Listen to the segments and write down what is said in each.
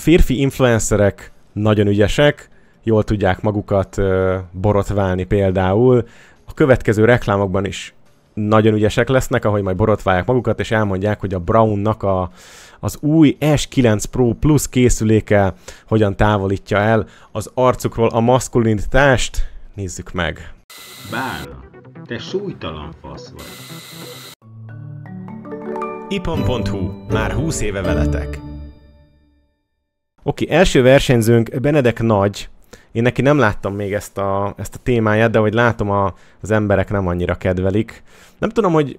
férfi influencerek nagyon ügyesek, jól tudják magukat ö, borotválni például. A következő reklámokban is nagyon ügyesek lesznek, ahogy majd borotválják magukat, és elmondják, hogy a Brownnak a, az új S9 Pro Plus készüléke hogyan távolítja el az arcukról a maszkulinitást. Nézzük meg. Bár, te súlytalan fasz vagy. Ipon.hu. Már 20 éve veletek. Oké, okay, első versenyzőnk Benedek Nagy. Én neki nem láttam még ezt a, ezt a témáját, de hogy látom, a, az emberek nem annyira kedvelik. Nem tudom, hogy,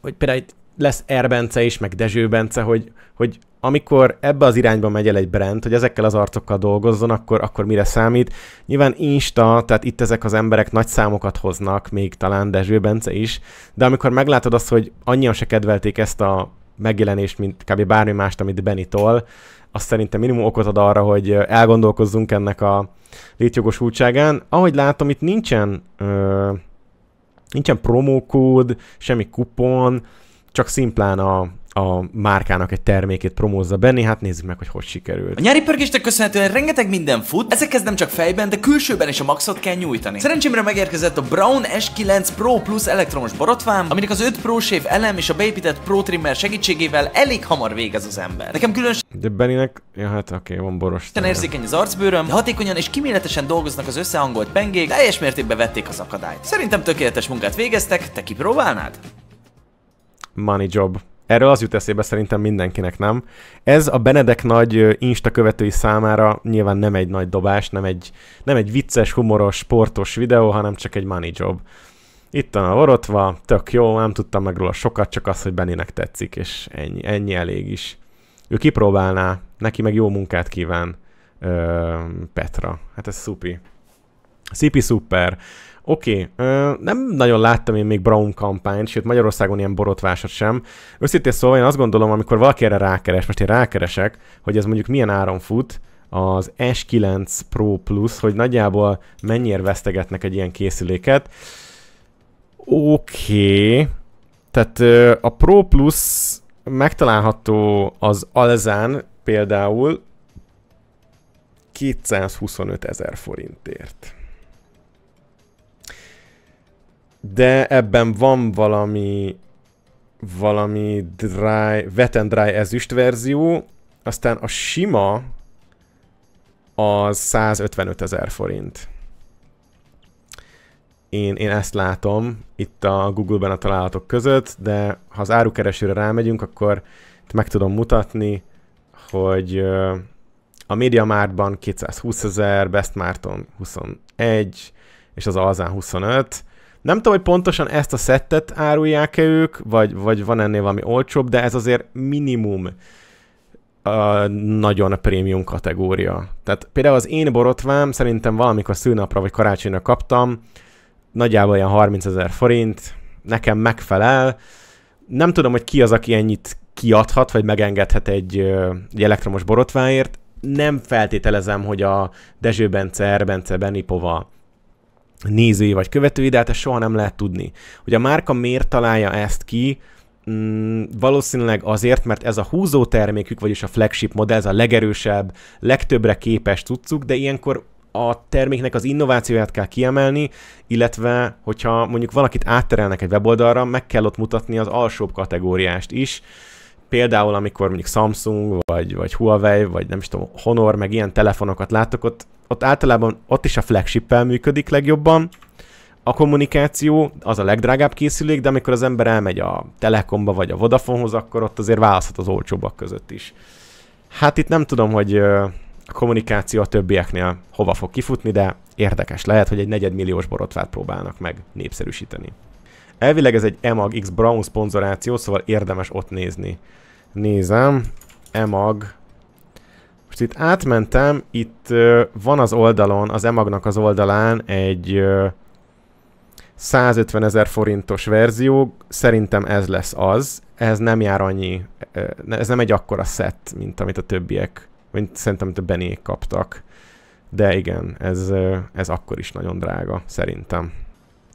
hogy például itt lesz Erbence is, meg Dezső Bence, hogy, hogy amikor ebbe az irányba megy el egy brand, hogy ezekkel az arcokkal dolgozzon, akkor, akkor mire számít? Nyilván Insta, tehát itt ezek az emberek nagy számokat hoznak, még talán Dezső Bence is, de amikor meglátod azt, hogy annyian se kedvelték ezt a megjelenést, mint kb. bármi mást, amit Benitól, az szerintem minimum okot ad arra, hogy elgondolkozzunk ennek a létjogosultságán. Ahogy látom, itt nincsen, ö, nincsen promókód, semmi kupon, csak szimplán a, a márkának egy termékét promózza Benni, hát nézzük meg, hogy hogy sikerült. A nyári pörgésnek köszönhetően rengeteg minden fut, ezekhez nem csak fejben, de külsőben is a maxot kell nyújtani. Szerencsémre megérkezett a Brown S9 Pro Plus elektromos borotvám, aminek az 5 Pro Shave elem és a beépített Pro Trimmer segítségével elég hamar végez az ember. Nekem különös, De beninek, Ja, hát oké, okay, van boros. érzékeny az arcbőröm, de hatékonyan és kiméletesen dolgoznak az összehangolt pengék, teljes mértékben vették az akadályt. Szerintem tökéletes munkát végeztek, te kipróbálnád? Money job. Erről az jut eszébe szerintem mindenkinek, nem? Ez a Benedek nagy Insta követői számára nyilván nem egy nagy dobás, nem egy, nem egy vicces, humoros, sportos videó, hanem csak egy money job. Itt van a orotva, tök jó, nem tudtam meg róla sokat, csak az, hogy Beninek tetszik, és ennyi, ennyi elég is. Ő kipróbálná, neki meg jó munkát kíván ö, Petra. Hát ez szupi. Szipi szuper. Oké, okay. nem nagyon láttam én még Brown kampányt, sőt Magyarországon ilyen borotvásat sem. Összintén szóval én azt gondolom, amikor valaki erre rákeres, most én rákeresek, hogy ez mondjuk milyen áron fut, az S9 Pro Plus, hogy nagyjából mennyire vesztegetnek egy ilyen készüléket. Oké, okay. tehát a Pro Plus megtalálható az Alzán például 225 ezer forintért de ebben van valami valami dry, wet and dry ezüst verzió, aztán a sima az 155 ezer forint. Én, én ezt látom itt a Google-ben a találatok között, de ha az árukeresőre rámegyünk, akkor itt meg tudom mutatni, hogy a Media Mart-ban 220 ezer, Best Marton 21, és az Alzán 25, nem tudom, hogy pontosan ezt a szettet árulják-e ők, vagy, vagy van ennél valami olcsóbb, de ez azért minimum a nagyon prémium kategória. Tehát például az én borotvám szerintem valamikor szűnapra vagy karácsonyra kaptam, nagyjából ilyen 30 ezer forint, nekem megfelel. Nem tudom, hogy ki az, aki ennyit kiadhat, vagy megengedhet egy, egy elektromos borotváért. Nem feltételezem, hogy a Dezső Bence, Erbence, Benipova nézői vagy követői, de hát ezt soha nem lehet tudni. Hogy a márka miért találja ezt ki, Mm, valószínűleg azért, mert ez a húzó termékük, vagyis a flagship modell, ez a legerősebb, legtöbbre képes cuccuk, de ilyenkor a terméknek az innovációját kell kiemelni, illetve hogyha mondjuk valakit átterelnek egy weboldalra, meg kell ott mutatni az alsóbb kategóriást is, például amikor mondjuk Samsung, vagy, vagy Huawei, vagy nem is tudom, Honor, meg ilyen telefonokat látok, ott, ott általában ott is a flagship-el működik legjobban, a kommunikáció az a legdrágább készülék, de amikor az ember elmegy a Telekomba vagy a Vodafonehoz, akkor ott azért választhat az olcsóbbak között is. Hát itt nem tudom, hogy a kommunikáció a többieknél hova fog kifutni, de érdekes lehet, hogy egy negyedmilliós borotvát próbálnak meg népszerűsíteni. Elvileg ez egy Emag X Brown szponzoráció, szóval érdemes ott nézni. Nézem. Emag. Most itt átmentem, itt ö, van az oldalon, az Emagnak az oldalán egy ö, 150 ezer forintos verzió, szerintem ez lesz az. Ez nem jár annyi, ö, ez nem egy akkora set, mint amit a többiek, mint szerintem, amit a Benék kaptak. De igen, ez, ez akkor is nagyon drága, szerintem.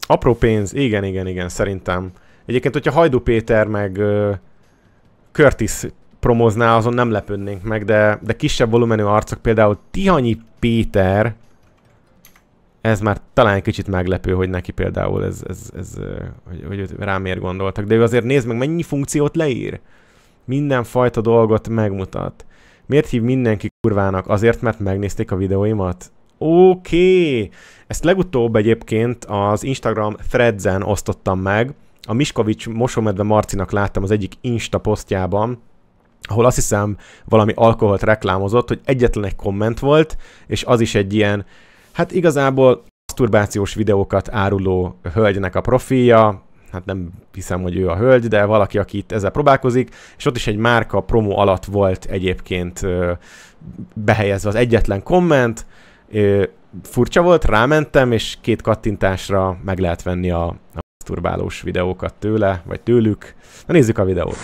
Apró pénz, igen, igen, igen, szerintem. Egyébként, hogyha Hajdu Péter meg uh, Curtis promozná, azon nem lepődnénk meg, de, de kisebb volumenű arcok, például Tihanyi Péter, ez már talán kicsit meglepő, hogy neki például ez, ez, ez hogy, hogy rám miért gondoltak. De ő azért nézd meg, mennyi funkciót leír. Mindenfajta dolgot megmutat. Miért hív mindenki kurvának? Azért, mert megnézték a videóimat? Oké. Okay. Ezt legutóbb egyébként az Instagram threadzen osztottam meg. A Miskovics Mosomedve Marcinak láttam az egyik Insta posztjában, ahol azt hiszem valami alkoholt reklámozott, hogy egyetlen egy komment volt, és az is egy ilyen, hát igazából masturbációs videókat áruló hölgynek a profilja, hát nem hiszem, hogy ő a hölgy, de valaki, aki itt ezzel próbálkozik, és ott is egy márka promo alatt volt egyébként behelyezve az egyetlen komment, furcsa volt, rámentem, és két kattintásra meg lehet venni a, a turbálós videókat tőle, vagy tőlük. Na nézzük a videót.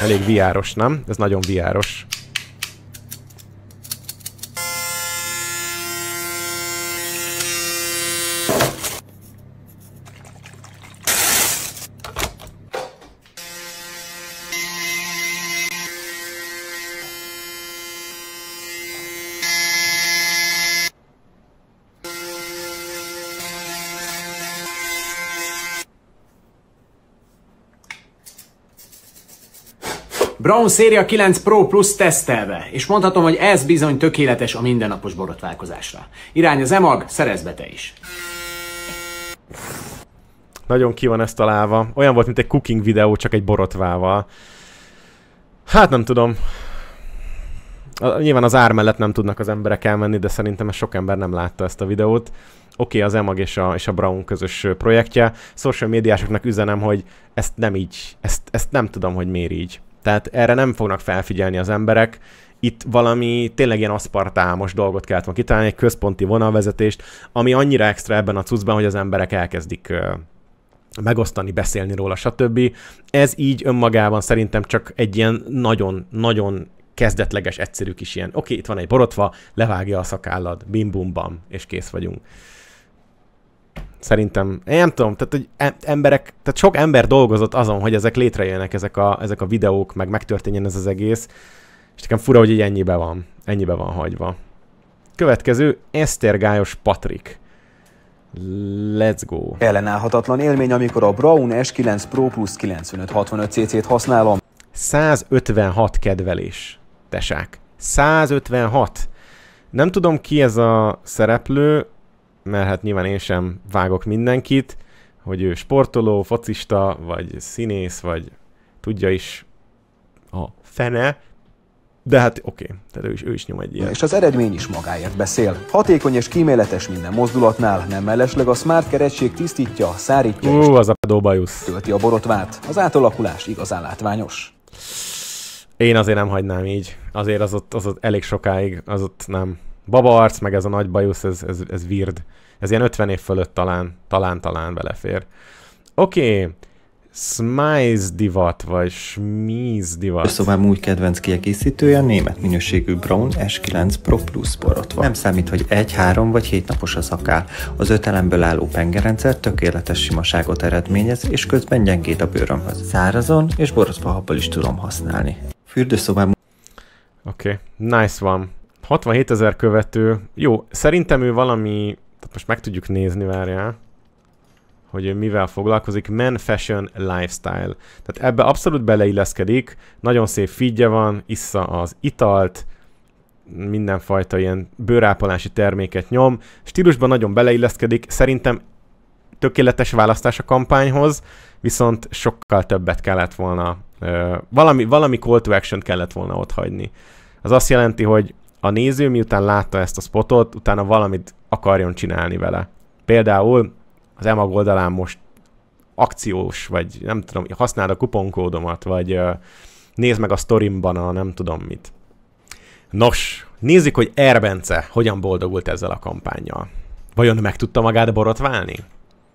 Elég viáros, nem? Ez nagyon viáros. Brown Seria 9 Pro Plus tesztelve, és mondhatom, hogy ez bizony tökéletes a mindennapos borotválkozásra. Irány az emag, szerez be te is! Nagyon ki van ezt találva. Olyan volt, mint egy cooking videó, csak egy borotvával. Hát nem tudom. Nyilván az ár mellett nem tudnak az emberek elmenni, de szerintem sok ember nem látta ezt a videót. Oké, okay, az Emag és a, és a Brown közös projektje. Social médiásoknak üzenem, hogy ezt nem így, ezt, ezt nem tudom, hogy miért így. Tehát erre nem fognak felfigyelni az emberek, itt valami tényleg ilyen aszpartámos dolgot kellett volna kitalálni, egy központi vonalvezetést, ami annyira extra ebben a cuccban, hogy az emberek elkezdik megosztani, beszélni róla, stb. Ez így önmagában szerintem csak egy ilyen nagyon-nagyon kezdetleges, egyszerű kis ilyen, oké, okay, itt van egy borotva, levágja a szakállad, bim bum bam, és kész vagyunk. Szerintem, én nem tudom, tehát hogy emberek, tehát sok ember dolgozott azon, hogy ezek létrejönnek, ezek a, ezek a videók, meg megtörténjen ez az egész, és nekem fura, hogy így ennyibe van, ennyibe van hagyva. Következő, Esztergályos Patrik. Let's go! Ellenállhatatlan élmény, amikor a Brown S9 Pro Plus 9565 CC-t használom. 156 kedvelés, tesák. 156! Nem tudom ki ez a szereplő, mert hát nyilván én sem vágok mindenkit, hogy ő sportoló, focista, vagy színész, vagy tudja is a fene, de hát oké, okay. tehát ő is, ő is nyom egy ilyen. És az eredmény is magáért beszél. Hatékony és kíméletes minden mozdulatnál, nem mellesleg a smart keretség tisztítja, szárítja Ú, az a pedóbajusz. Tölti a borotvát. Az átalakulás igazán látványos. Én azért nem hagynám így. Azért az ott, az ott elég sokáig, az ott nem baba arc, meg ez a nagy bajusz, ez, ez, ez weird. Ez ilyen 50 év fölött talán, talán, talán belefér. Oké, okay. Smize divat, vagy Smiz divat. Szóval úgy kedvenc kiegészítője a német minőségű Brown S9 Pro Plus borotva. Nem számít, hogy egy három vagy hét napos az akár. Az öt elemből álló pengerendszer tökéletes simaságot eredményez, és közben gyengét a bőrömhöz. Szárazon és borotva habbal is tudom használni. Fürdőszobám Oké, okay. nice one. 67 ezer követő. Jó, szerintem ő valami... Tehát most meg tudjuk nézni, várjál hogy ő mivel foglalkozik, men fashion lifestyle. Tehát ebbe abszolút beleilleszkedik, nagyon szép figye van, issza az italt, mindenfajta ilyen bőrápolási terméket nyom, stílusban nagyon beleilleszkedik, szerintem tökéletes választás a kampányhoz, viszont sokkal többet kellett volna, valami, valami call to action kellett volna ott hagyni. Az azt jelenti, hogy a néző miután látta ezt a spotot, utána valamit akarjon csinálni vele. Például az EMAG oldalán most akciós, vagy nem tudom, használd a kuponkódomat, vagy nézd meg a sztorimban a nem tudom mit. Nos, nézzük, hogy Erbence hogyan boldogult ezzel a kampányjal. Vajon meg tudta magát borotválni?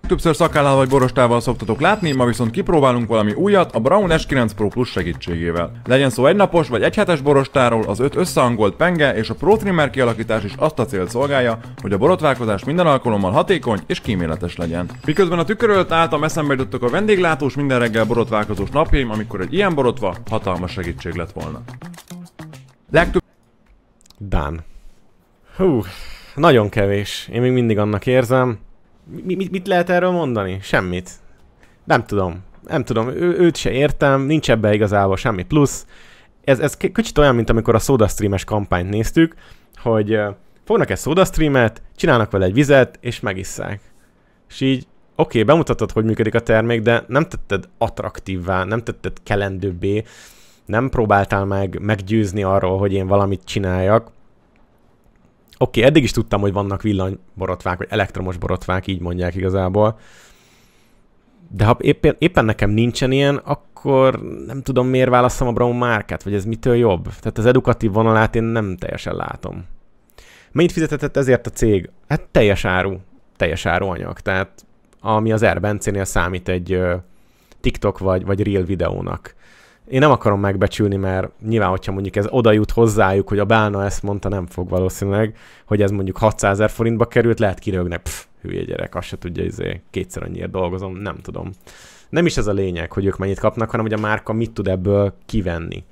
Többször szakállal vagy borostával szoktatok látni, ma viszont kipróbálunk valami újat a Brown S9 Pro Plus segítségével. Legyen szó egynapos vagy egyhetes borostáról, az öt összehangolt penge és a Pro Trimmer kialakítás is azt a célt szolgálja, hogy a borotválkozás minden alkalommal hatékony és kíméletes legyen. Miközben a tükörölt álltam eszembe jutottak a vendéglátós minden reggel borotválkozós napjaim, amikor egy ilyen borotva hatalmas segítség lett volna. Legtöbb... Dán. Hú, nagyon kevés. Én még mindig annak érzem, mi, mit, mit lehet erről mondani? Semmit. Nem tudom. Nem tudom, ő, őt se értem, nincs ebbe igazából semmi plusz. Ez, ez kicsit olyan, mint amikor a soda es kampányt néztük, hogy fognak egy soda et csinálnak vele egy vizet, és megisszák. És így, oké, okay, bemutatod, hogy működik a termék, de nem tetted attraktívvá, nem tetted kelendőbbé, nem próbáltál meg meggyőzni arról, hogy én valamit csináljak, Oké, okay, eddig is tudtam, hogy vannak villanyborotvák, vagy elektromos borotvák, így mondják igazából. De ha éppen, éppen nekem nincsen ilyen, akkor nem tudom, miért választom a Brown márkát, vagy ez mitől jobb. Tehát az edukatív vonalát én nem teljesen látom. Mennyit fizetett ezért a cég? Hát teljes áru, teljes áru anyag. Tehát ami az Airbnb-nél számít egy TikTok vagy, vagy Reel videónak én nem akarom megbecsülni, mert nyilván, hogyha mondjuk ez oda jut hozzájuk, hogy a Bálna ezt mondta, nem fog valószínűleg, hogy ez mondjuk 600 ezer forintba került, lehet kirögnek, pff, hülye gyerek, azt se tudja, izé, kétszer annyiért dolgozom, nem tudom. Nem is ez a lényeg, hogy ők mennyit kapnak, hanem hogy a márka mit tud ebből kivenni.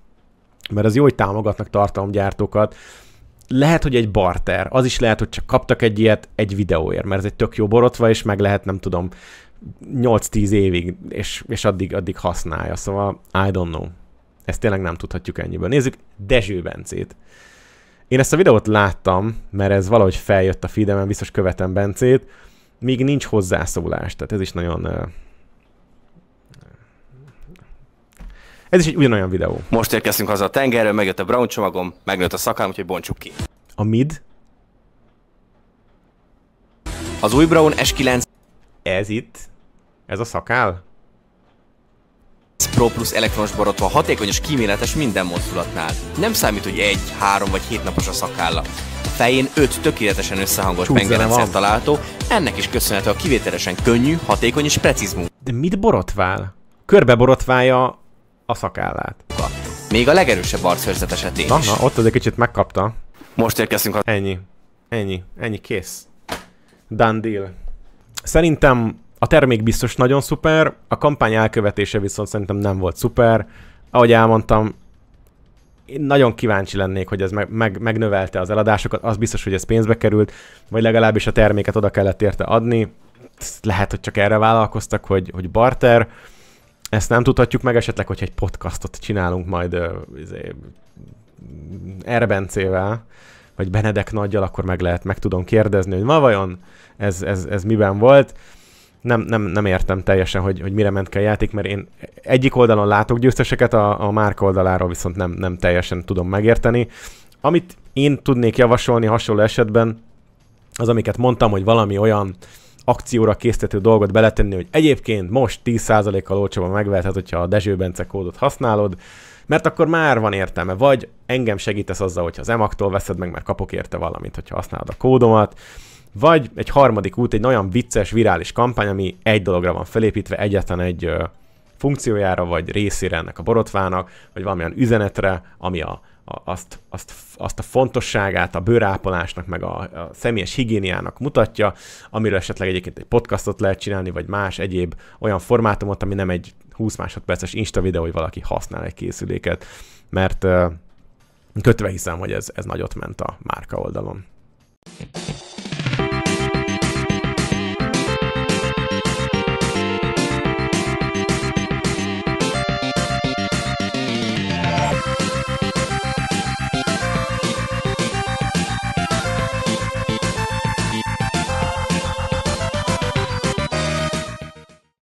Mert az jó, hogy támogatnak tartalomgyártókat, lehet, hogy egy barter, az is lehet, hogy csak kaptak egy ilyet egy videóért, mert ez egy tök jó borotva, és meg lehet, nem tudom, 8-10 évig, és, és addig, addig használja, szóval I don't know. Ezt tényleg nem tudhatjuk ennyiből. Nézzük Dezső Bencét. Én ezt a videót láttam, mert ez valahogy feljött a feedemen, biztos követem Bencét, még nincs hozzászólás, tehát ez is nagyon... Ez is egy ugyanolyan videó. Most érkeztünk haza a tengerről, megjött a brown csomagom, megnőtt a szakám, úgyhogy bontsuk ki. A mid? Az új brown S9 ez itt? Ez a szakál? Pro Plus elektronos borotva hatékony és kíméletes minden mozdulatnál. Nem számít, hogy egy, három vagy hét napos a szakálla. A fején öt tökéletesen összehangos pengerendszer található, ennek is köszönhető a kivételesen könnyű, hatékony és precíz munk. De mit borotvál? Körbe borotválja a szakállát. Még a legerősebb arcőrzet esetén na, is. Na, ott az egy kicsit megkapta. Most érkeztünk a... Ennyi. Ennyi. Ennyi, kész. Done deal. Szerintem a termék biztos nagyon szuper, a kampány elkövetése viszont szerintem nem volt szuper. Ahogy elmondtam, én nagyon kíváncsi lennék, hogy ez meg, meg, megnövelte az eladásokat, az biztos, hogy ez pénzbe került, vagy legalábbis a terméket oda kellett érte adni. Lehet, hogy csak erre vállalkoztak, hogy, hogy barter. Ezt nem tudhatjuk meg, esetleg, hogy egy podcastot csinálunk majd uh, izé, Erbencével, vagy Benedek nagyjal, akkor meg lehet, meg tudom kérdezni, hogy ma vajon ez, ez, ez miben volt. Nem, nem, nem értem teljesen, hogy, hogy mire ment ki a játék, mert én egyik oldalon látok győzteseket, a, a Márk oldaláról viszont nem, nem teljesen tudom megérteni. Amit én tudnék javasolni hasonló esetben, az amiket mondtam, hogy valami olyan akcióra késztető dolgot beletenni, hogy egyébként most 10%-kal olcsóban megveheted, hogyha a Dezső Bence kódot használod, mert akkor már van értelme. Vagy engem segítesz azzal, hogyha az emaktól veszed meg, mert kapok érte valamit, hogyha használod a kódomat, vagy egy harmadik út, egy olyan vicces, virális kampány, ami egy dologra van felépítve, egyetlen egy ö, funkciójára, vagy részére ennek a borotvának, vagy valamilyen üzenetre, ami a, a, azt, azt, azt a fontosságát a bőrápolásnak, meg a, a személyes higiéniának mutatja, amiről esetleg egyébként egy podcastot lehet csinálni, vagy más egyéb olyan formátumot, ami nem egy 20 másodperces Insta videó, hogy valaki használ egy készüléket, mert kötve hiszem, hogy ez, ez nagyot ment a márka oldalon.